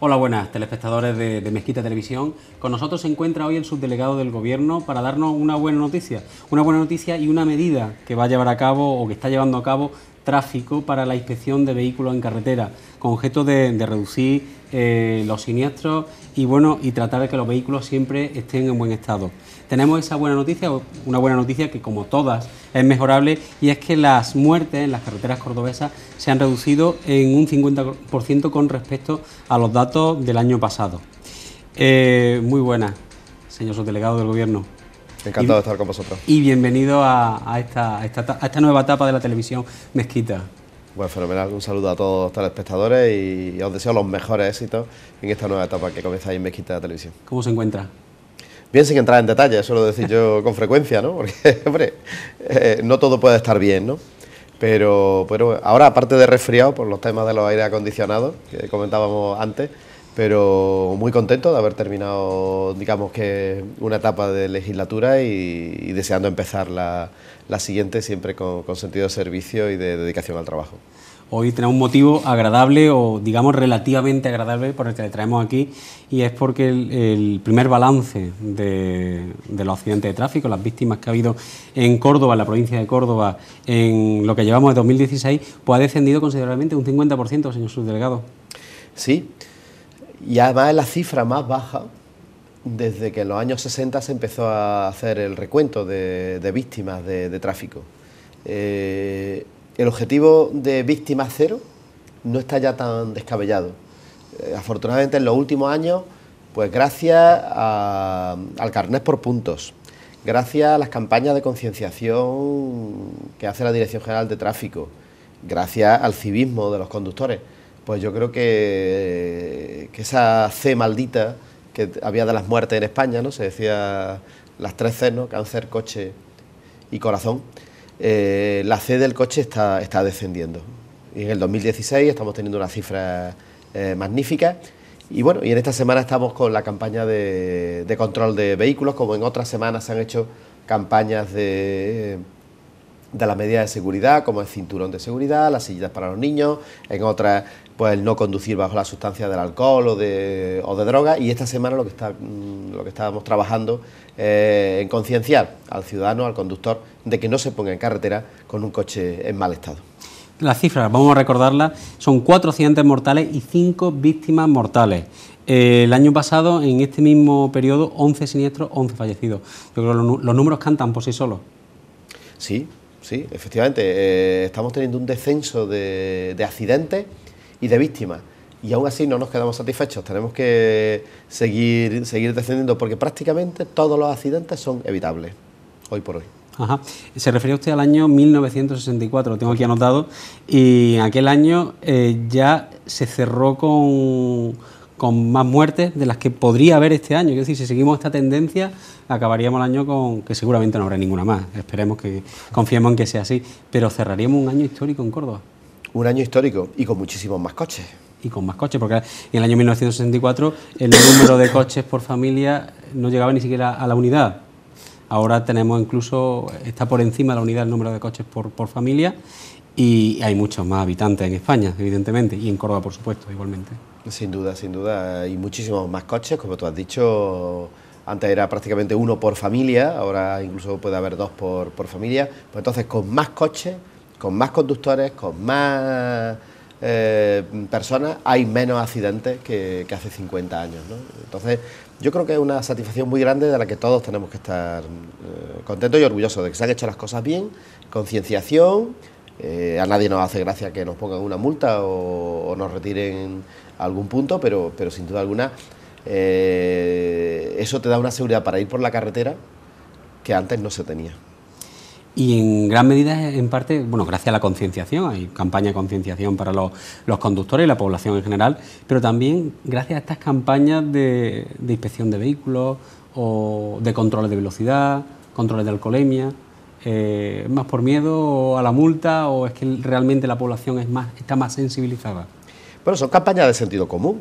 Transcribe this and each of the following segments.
Hola, buenas, telespectadores de, Mezquita Televisión. Con nosotros se encuentra hoy el subdelegado del Gobierno para darnos una buena noticia. Una buena noticia y una medida que va a llevar a cabo o que está llevando a cabo tráfico para la inspección de vehículos en carretera, con objeto de reducir eh, los siniestros y bueno y tratar de que los vehículos siempre estén en buen estado. Tenemos esa buena noticia, una buena noticia que como todas es mejorable y es que las muertes en las carreteras cordobesas se han reducido en un 50% con respecto a los datos del año pasado. Eh, muy buena, señor subdelegado del gobierno. Encantado de estar con vosotros. Y bienvenido a esta nueva etapa de la televisión mezquita. Bueno, fenomenal. Un saludo a todos los telespectadores y os deseo los mejores éxitos en esta nueva etapa que comenzáis en Mezquita de Televisión. ¿Cómo se encuentra? Bien, sin entrar en detalle, eso lo decir yo con frecuencia, ¿no? Porque, hombre, eh, no todo puede estar bien, ¿no? Pero, pero ahora, aparte de resfriado por los temas de los aire acondicionados que comentábamos antes, pero muy contento de haber terminado, digamos que, una etapa de legislatura y deseando empezar la, la siguiente siempre con, sentido de servicio y de dedicación al trabajo hoy tenemos un motivo agradable o digamos relativamente agradable por el que le traemos aquí y es porque el, primer balance de, de, los accidentes de tráfico, las víctimas que ha habido en Córdoba, en la provincia de Córdoba, en lo que llevamos de 2016, pues ha descendido considerablemente un 50%, señor subdelegado. Sí, y además es la cifra más baja desde que en los años 60 se empezó a hacer el recuento de, víctimas de, tráfico. Eh, el objetivo de víctimas cero no está ya tan descabellado. Eh, afortunadamente en los últimos años, pues gracias al carnet por puntos, gracias a las campañas de concienciación que hace la Dirección General de Tráfico, gracias al civismo de los conductores, pues yo creo que esa C maldita que había de las muertes en España, ¿no? Se decía las tres C, ¿no? Cáncer, coche y corazón. Eh, la C del coche está, está descendiendo. Y en el 2016 estamos teniendo una cifra eh, magnífica Y bueno, y en esta semana estamos con la campaña de, control de vehículos, como en otras semanas se han hecho campañas de, de las medidas de seguridad, como el cinturón de seguridad, las sillas para los niños, en otras pues no conducir bajo la sustancia del alcohol o de, o drogas y esta semana lo que, está, mm, lo que estábamos trabajando eh, en concienciar al ciudadano, al conductor, de que no se ponga en carretera con un coche en mal estado. Las cifras, vamos a recordarlas, son cuatro accidentes mortales y cinco víctimas mortales. Eh, el año pasado, en este mismo periodo, 11 siniestros, 11 fallecidos. Yo creo los, números cantan por sí solos. Sí, sí, efectivamente. Eh, estamos teniendo un descenso de accidentes y de víctimas. Y aún así no nos quedamos satisfechos, tenemos que seguir, seguir descendiendo porque prácticamente todos los accidentes son evitables, hoy por hoy. Ajá. Se refería usted al año 1964, lo tengo aquí anotado, y en aquel año eh, ya se cerró con, con, más muertes de las que podría haber este año. Es decir, si seguimos esta tendencia, acabaríamos el año con que seguramente no habrá ninguna más. Esperemos que confiemos en que sea así, pero cerraríamos un año histórico en Córdoba. Un año histórico y con muchísimos más coches. Y con más coches, porque en el año 1964 el número de coches por familia no llegaba ni siquiera a la unidad. Ahora tenemos incluso, está por encima de la unidad el número de coches por, familia y hay muchos más habitantes en España, evidentemente, y en Córdoba, por supuesto, igualmente. Sin duda, sin duda. Hay muchísimos más coches, como tú has dicho. Antes era prácticamente uno por familia, ahora incluso puede haber dos por, por familia. Pues entonces, con más coches con más conductores, con más eh, personas, hay menos accidentes que, hace 50 años. Entonces, yo creo que es una satisfacción muy grande de la que todos tenemos que estar eh, contentos y orgullosos de que se han hecho las cosas bien, concienciación. Eh, a nadie nos hace gracia que nos pongan una multa o, o nos retiren algún punto, pero, pero sin duda alguna eso te da una seguridad para ir por la carretera que antes no se tenía. Y en gran medida, en parte, bueno, gracias a la concienciación, hay campaña de concienciación para los, los, conductores y la población en general, pero también gracias a estas campañas de, de inspección de vehículos o de controles de velocidad, controles de alcoholemia, eh, más por miedo a la multa o es que realmente la población es más, está más sensibilizada. Bueno, son campañas de sentido común.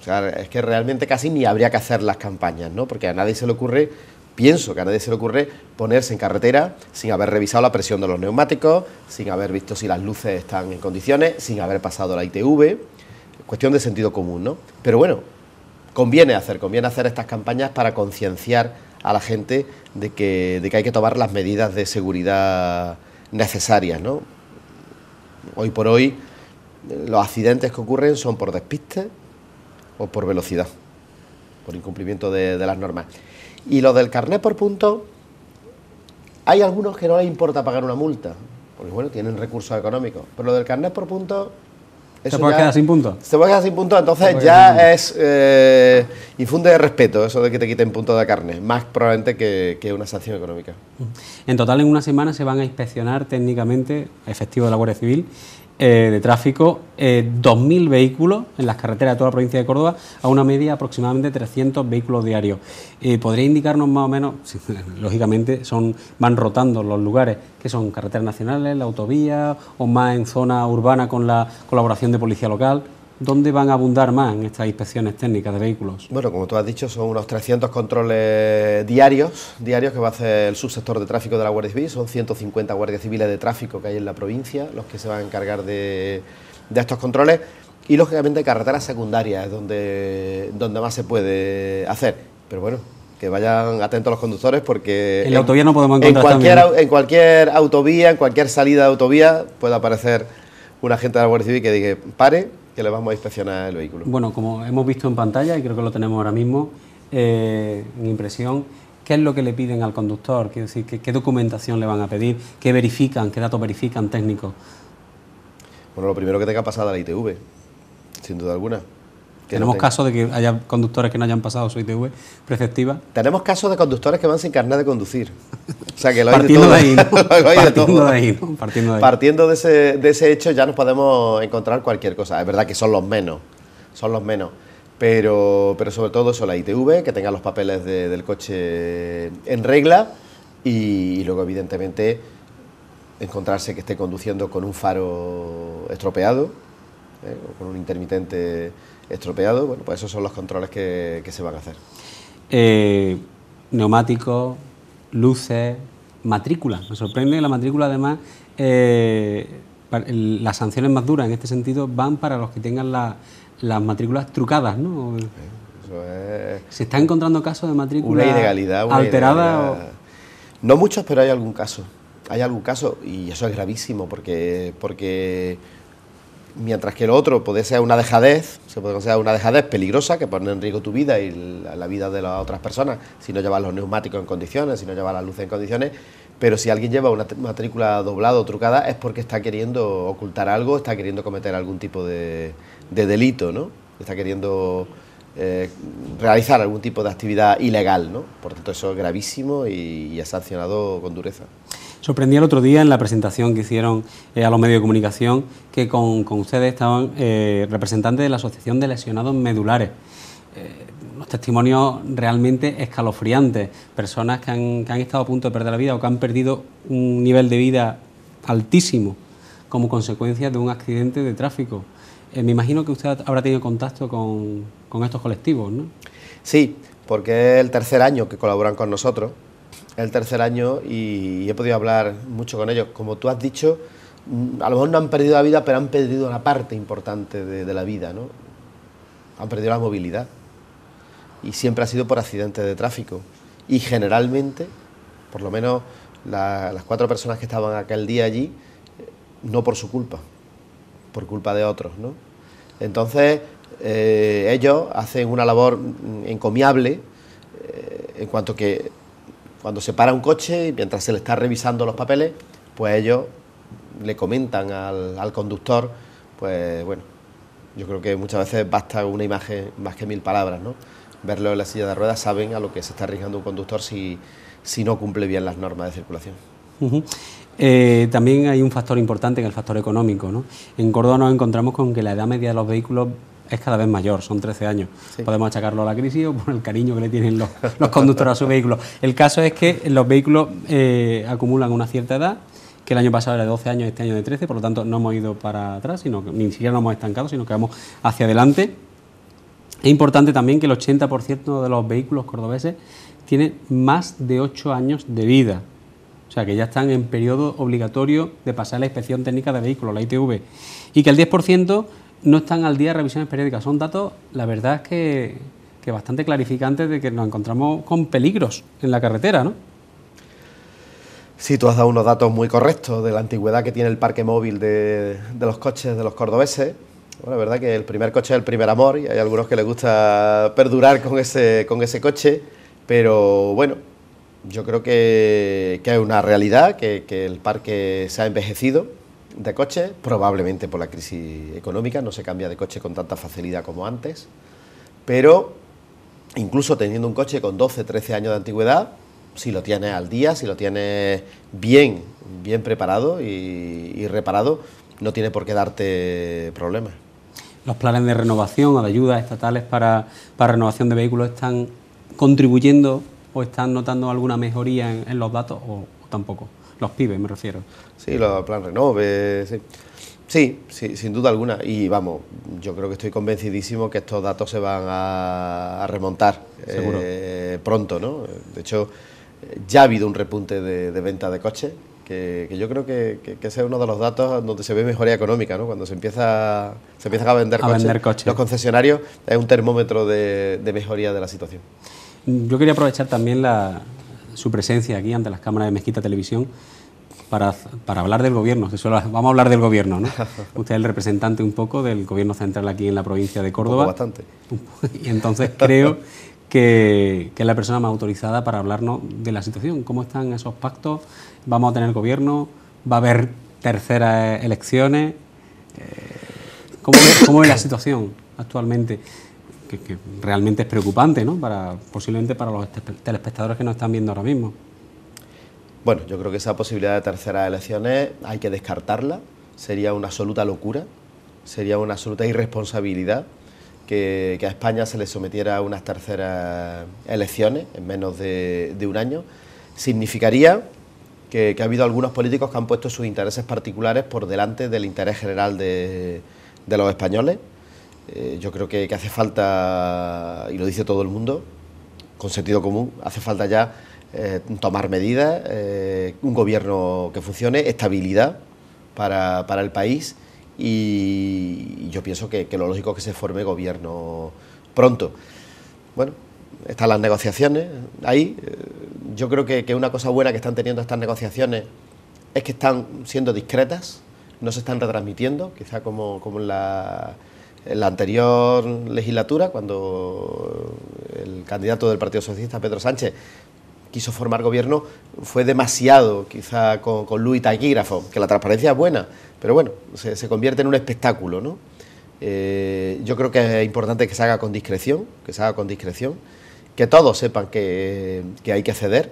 O sea, es que realmente casi ni habría que hacer las campañas, ¿no? Porque a nadie se le ocurre Pienso que a nadie se le ocurre ponerse en carretera sin haber revisado la presión de los neumáticos, sin haber visto si las luces están en condiciones, sin haber pasado la ITV. Cuestión de sentido común, ¿no? Pero bueno, conviene hacer, conviene hacer estas campañas para concienciar a la gente de que, hay que tomar las medidas de seguridad necesarias, ¿no? Hoy por hoy los accidentes que ocurren son por despiste o por velocidad, por incumplimiento de las normas. Y lo del carnet por punto, hay algunos que no les importa pagar una multa, porque bueno, tienen recursos económicos, pero lo del carnet por punto... Eso se puede quedar sin punto. Se puede quedar sin punto, entonces ya es... Eh, infunde de respeto eso de que te quiten punto de carne, más probablemente que, que, una sanción económica. En total, en una semana se van a inspeccionar técnicamente efectivo de la Guardia Civil eh, de tráfico, 2.000 eh, vehículos en las carreteras de toda la provincia de Córdoba, a una media aproximadamente 300 vehículos diarios. Eh, ¿Podría indicarnos más o menos, lógicamente son, van rotando los lugares, que son carreteras nacionales, la autovía, o más en zona urbana con la colaboración de policía local? ¿Dónde van a abundar más en estas inspecciones técnicas de vehículos? Bueno, como tú has dicho, son unos 300 controles diarios, diarios que va a hacer el subsector de tráfico de la Guardia Civil. Son 150 guardias civiles de tráfico que hay en la provincia, los que se van a encargar de, estos controles. Y lógicamente carreteras secundarias es donde, donde más se puede hacer. Pero bueno, que vayan atentos los conductores porque... En la autovía no podemos encontrar en cualquier, en cualquier autovía, en cualquier salida de autovía puede aparecer un agente de la Guardia Civil que diga, pare que le vamos a inspeccionar el vehículo. Bueno, como hemos visto en pantalla, y creo que lo tenemos ahora mismo, eh, en impresión, ¿qué es lo que le piden al conductor? Quiero decir, ¿qué, ¿qué, documentación le van a pedir? ¿Qué verifican? ¿Qué datos verifican técnicos? Bueno, lo primero que tenga pasada la ITV, sin duda alguna. Tenemos caso de que haya conductores que no hayan pasado su ITV preceptiva. Tenemos casos de conductores que van sin carnet de conducir. partiendo de, ahí, partiendo de Partiendo ese, hecho ya nos podemos encontrar cualquier cosa. Es verdad que son los menos, son los menos. Pero, pero sobre todo son la ITV, que tenga los papeles del coche en regla y, luego evidentemente encontrarse que esté conduciendo con un faro estropeado, ¿eh? o con un intermitente estropeado, bueno, pues esos son los controles que, se van a hacer. Eh, neumáticos, luces, matrícula. Me sorprende que la matrícula, además, eh, las sanciones más duras en este sentido van para los que tengan las matrículas trucadas, ¿no? Se está encontrando casos de matrícula una alterada. No muchos, pero hay algún caso. Hay algún caso y eso es gravísimo porque, porque mientras que lo otro puede ser una dejadez, se puede considerar una dejadez peligrosa que pone en riesgo tu vida y la vida de las otras personas, si no llevas los neumáticos en condiciones, si no llevas las luces en condiciones, pero si alguien lleva una matrícula doblada o trucada es porque está queriendo ocultar algo, está queriendo cometer algún tipo de, delito, ¿no? Está queriendo eh, realizar algún tipo de actividad ilegal, ¿no? Por tanto, eso es gravísimo y es sancionado con dureza. Sorprendí el otro día en la presentación que hicieron eh, a los medios de comunicación que con, ustedes estaban eh, representantes de la Asociación de Lesionados Medulares. Los eh, testimonios realmente escalofriantes, personas que han, estado a punto de perder la vida o que han perdido un nivel de vida altísimo como consecuencia de un accidente de tráfico. me imagino que usted habrá tenido contacto con, con estos colectivos, ¿no? Sí, porque es el tercer año que colaboran con nosotros el tercer año y he podido hablar mucho con ellos. Como tú has dicho, mm, a lo mejor no han perdido la vida, pero han perdido una parte importante de, la vida, ¿no? Han perdido la movilidad. Y siempre ha sido por accidentes de tráfico. Y generalmente, por lo menos las cuatro personas que estaban aquel día allí, eh, no por su culpa, por culpa de otros, ¿no? Entonces, eh, ellos hacen una labor mm, encomiable eh, en cuanto que cuando se para un coche y mientras se le está revisando los papeles, pues ellos le comentan al, conductor, pues bueno, yo creo que muchas veces basta una imagen más que mil palabras, ¿no? Verlo en la silla de ruedas saben a lo que se está arriesgando un conductor si, si no cumple bien las normas de circulación. Eh, también hay un factor importante que es el factor económico. ¿no? En Córdoba nos encontramos con que la edad media de los vehículos es cada vez mayor, son 13 años. Podemos achacarlo a la crisis o por el cariño que le tienen los, conductores a su vehículo. El caso es que los vehículos eh, acumulan una cierta edad, que el año pasado era de 12 años, este año de 13, por lo tanto no hemos ido para atrás, sino ni siquiera nos hemos estancado, sino que vamos hacia adelante. Es importante también que el 80% de los vehículos cordobeses tienen más de 8 años de vida. O sea, que ya están en periodo obligatorio de pasar la inspección técnica de vehículos, la ITV. Y que el 10% no están al día revisiones periódicas. Son datos, la verdad es que, bastante clarificantes de que nos encontramos con peligros en la carretera, ¿no? Sí, tú has dado unos datos muy correctos de la antigüedad que tiene el parque móvil de, los coches de los cordobeses. Bueno, la verdad que el primer coche es el primer amor y hay algunos que les gusta perdurar con ese, coche, pero bueno, yo creo que, hay una realidad, que el parque se ha envejecido, de coche probablemente por la crisis económica, no se cambia de coche con tanta facilidad como antes, pero incluso teniendo un coche con 12, 13 años de antigüedad, si lo tienes al día, si lo tienes bien, bien preparado y, reparado, no tiene por qué darte problemas. Los planes de renovación o de ayudas estatales para, para renovación de vehículos están contribuyendo o están notando alguna mejoría en, los datos o tampoco los pibes me refiero. Sí, los plan renove, sí. Sí, sin duda alguna. Y vamos, yo creo que estoy convencidísimo que estos datos se van a, remontar eh, pronto, ¿no? De hecho, ya ha habido un repunte de, venta de coches, que, yo creo que, que, ese es uno de los datos donde se ve mejoría económica, ¿no? Cuando se empieza, se empiezan a vender, a coches, vender los concesionarios es un termómetro de mejoría de la situación. Yo quería aprovechar también la, su presencia aquí ante las cámaras de Mezquita Televisión para, hablar del gobierno. vamos a hablar del gobierno, ¿no? Usted es el representante un poco del gobierno central aquí en la provincia de Córdoba. bastante. Y entonces creo que, que, es la persona más autorizada para hablarnos de la situación. ¿Cómo están esos pactos? ¿Vamos a tener gobierno? ¿Va a haber terceras elecciones? Eh, cómo es la situación actualmente? que, realmente es preocupante, ¿no? Para, posiblemente para los telespectadores que nos están viendo ahora mismo. Bueno, yo creo que esa posibilidad de terceras elecciones hay que descartarla. Sería una absoluta locura, sería una absoluta irresponsabilidad que, a España se le sometiera a unas terceras elecciones en menos de, un año. Significaría que, ha habido algunos políticos que han puesto sus intereses particulares por delante del interés general de los españoles. Eh, yo creo que, hace falta, y lo dice todo el mundo, con sentido común, hace falta ya eh, tomar medidas, eh, un gobierno que funcione, estabilidad para, el país y, yo pienso que, lo lógico es que se forme gobierno pronto. Bueno, están las negociaciones ahí. yo creo que, una cosa buena que están teniendo estas negociaciones es que están siendo discretas, no se están retransmitiendo, quizá como, como en la en la anterior legislatura, cuando el candidato del Partido Socialista, Pedro Sánchez, quiso formar gobierno, fue demasiado, quizá con, Luis Taquígrafo, que la transparencia es buena, pero bueno, se, convierte en un espectáculo, eh, yo creo que es importante que se haga con discreción, que se haga con discreción, que todos sepan que, hay que ceder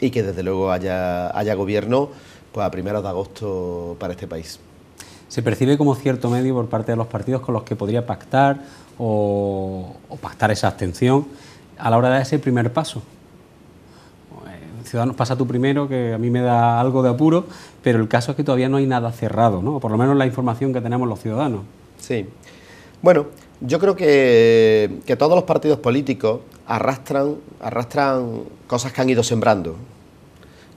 y que desde luego haya, gobierno pues, a primeros de agosto para este país se percibe como cierto medio por parte de los partidos con los que podría pactar o, pactar esa abstención a la hora de ese primer paso. Eh, ciudadanos pasa tú primero, que a mí me da algo de apuro, pero el caso es que todavía no hay nada cerrado, ¿no? por lo menos la información que tenemos los ciudadanos. Sí. Bueno, yo creo que, todos los partidos políticos arrastran, arrastran cosas que han ido sembrando.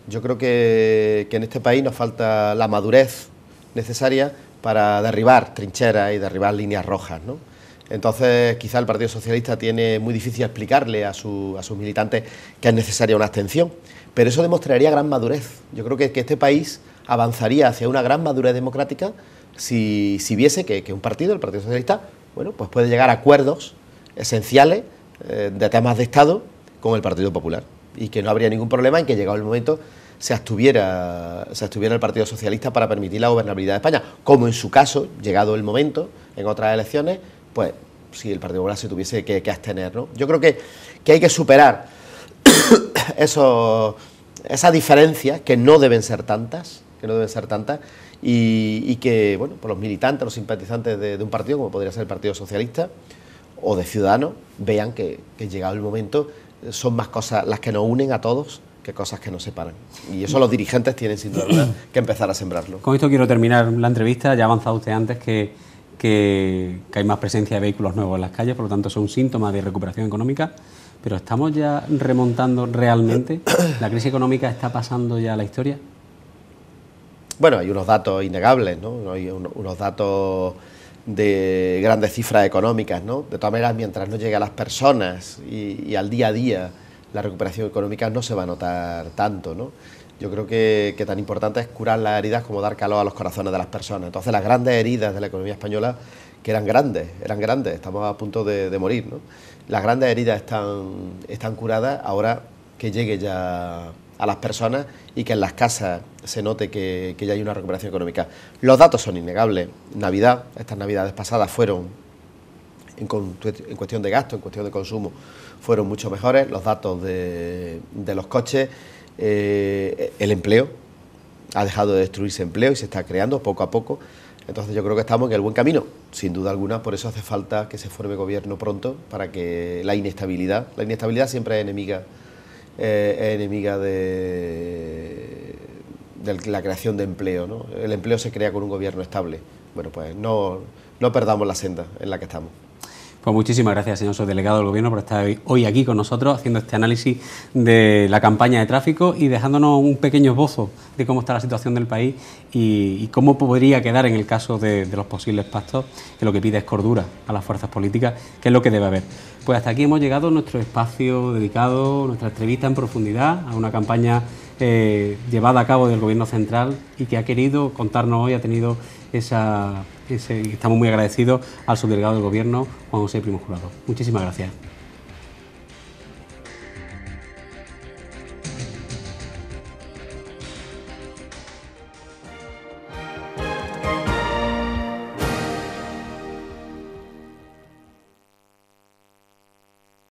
Yo creo que, que en este país nos falta la madurez necesaria para derribar trincheras y derribar líneas rojas. Entonces, quizá el Partido Socialista tiene muy difícil explicarle a, su, a, sus militantes que es necesaria una abstención, pero eso demostraría gran madurez. Yo creo que, que este país avanzaría hacia una gran madurez democrática si, viese que, un partido, el Partido Socialista, bueno, pues puede llegar a acuerdos esenciales eh, de temas de Estado con el Partido Popular y que no habría ningún problema en que llegado el momento se abstuviera, se abstuviera el Partido Socialista para permitir la gobernabilidad de España, como en su caso, llegado el momento, en otras elecciones, pues si el Partido Popular se tuviese que, abstener. ¿no? Yo creo que, que hay que superar eso esas diferencias, que no deben ser tantas, que no deben ser tantas, y, que bueno, pues los militantes, los simpatizantes de, un partido, como podría ser el Partido Socialista, o de Ciudadanos, vean que, que llegado el momento son más cosas las que nos unen a todos que cosas que nos separan. Y eso los dirigentes tienen sin duda que empezar a sembrarlo. Con esto quiero terminar la entrevista. Ya ha avanzado usted antes que, que, hay más presencia de vehículos nuevos en las calles, por lo tanto son síntomas de recuperación económica. Pero ¿estamos ya remontando realmente? ¿La crisis económica está pasando ya a la historia? Bueno, hay unos datos innegables, ¿no? Hay unos datos de grandes cifras económicas, ¿no? De todas maneras, mientras no llegue a las personas y al día a día la recuperación económica no se va a notar tanto, ¿no? Yo creo que, tan importante es curar las heridas como dar calor a los corazones de las personas. Entonces las grandes heridas de la economía española, que eran grandes, eran grandes, estamos a punto de, morir, ¿no? Las grandes heridas están, están curadas, ahora que llegue ya a las personas y que en las casas se note que, ya hay una recuperación económica. Los datos son innegables. Navidad, estas navidades pasadas fueron en cuestión de gasto, en cuestión de consumo, fueron mucho mejores, los datos de, los coches, eh, el empleo, ha dejado de destruirse empleo y se está creando poco a poco. Entonces yo creo que estamos en el buen camino, sin duda alguna, por eso hace falta que se forme gobierno pronto para que la inestabilidad, la inestabilidad siempre es enemiga, eh, enemiga de, la creación de empleo, ¿no? El empleo se crea con un gobierno estable. Bueno, pues no perdamos la senda en la que estamos. Pues muchísimas gracias, señor subdelegado del Gobierno, por estar hoy aquí con nosotros haciendo este análisis de la campaña de tráfico y dejándonos un pequeño esbozo de cómo está la situación del país y, cómo podría quedar en el caso de, los posibles pactos, que lo que pide es cordura a las fuerzas políticas, que es lo que debe haber. Pues hasta aquí hemos llegado nuestro espacio dedicado, nuestra entrevista en profundidad a una campaña eh, llevada a cabo del Gobierno Central y que ha querido contarnos hoy, ha tenido esa... Ese, y estamos muy agradecidos al subdelegado del Gobierno, Juan José Primo Jurado. Muchísimas gracias.